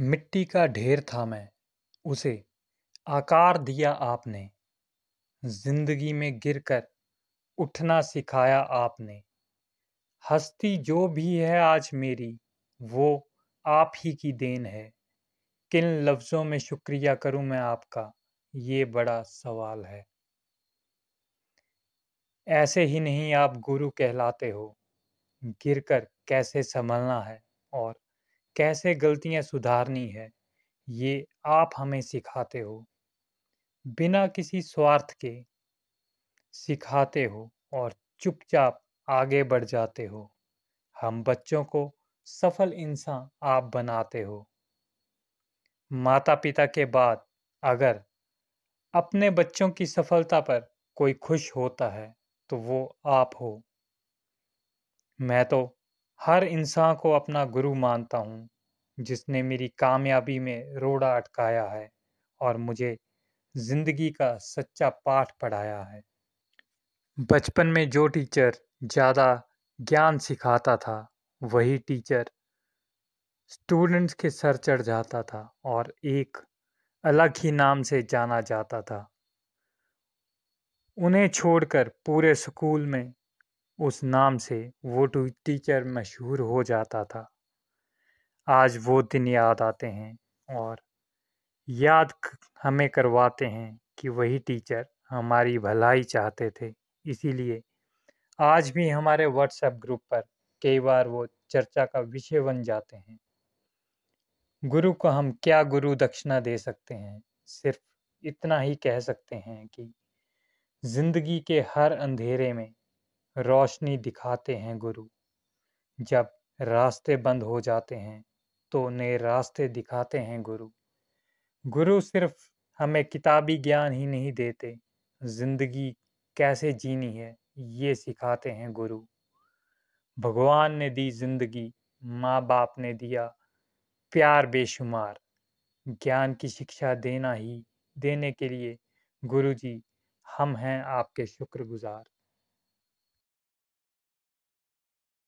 मिट्टी का ढेर था मैं उसे आकार दिया आपने जिंदगी में गिरकर उठना सिखाया आपने हस्ती जो भी है आज मेरी वो आप ही की देन है किन लफ्ज़ों में शुक्रिया करूं मैं आपका ये बड़ा सवाल है ऐसे ही नहीं आप गुरु कहलाते हो गिरकर कैसे संभलना है और कैसे गलतियां सुधारनी है ये आप हमें सिखाते हो बिना किसी स्वार्थ के सिखाते हो और चुपचाप आगे बढ़ जाते हो हम बच्चों को सफल इंसान आप बनाते हो माता पिता के बाद अगर अपने बच्चों की सफलता पर कोई खुश होता है तो वो आप हो मैं तो हर इंसान को अपना गुरु मानता हूँ जिसने मेरी कामयाबी में रोड़ा अटकाया है और मुझे जिंदगी का सच्चा पाठ पढ़ाया है बचपन में जो टीचर ज़्यादा ज्ञान सिखाता था वही टीचर स्टूडेंट्स के सर चढ़ जाता था और एक अलग ही नाम से जाना जाता था उन्हें छोड़कर पूरे स्कूल में उस नाम से वो टीचर मशहूर हो जाता था आज वो दिन याद आते हैं और याद हमें करवाते हैं कि वही टीचर हमारी भलाई चाहते थे इसीलिए आज भी हमारे व्हाट्सएप ग्रुप पर कई बार वो चर्चा का विषय बन जाते हैं गुरु को हम क्या गुरु दक्षिणा दे सकते हैं सिर्फ इतना ही कह सकते हैं कि जिंदगी के हर अंधेरे में रोशनी दिखाते हैं गुरु जब रास्ते बंद हो जाते हैं तो नए रास्ते दिखाते हैं गुरु गुरु सिर्फ हमें किताबी ज्ञान ही नहीं देते जिंदगी कैसे जीनी है ये सिखाते हैं गुरु भगवान ने दी जिंदगी माँ बाप ने दिया प्यार बेशुमार ज्ञान की शिक्षा देना ही देने के लिए गुरु जी हम हैं आपके शुक्रगुजार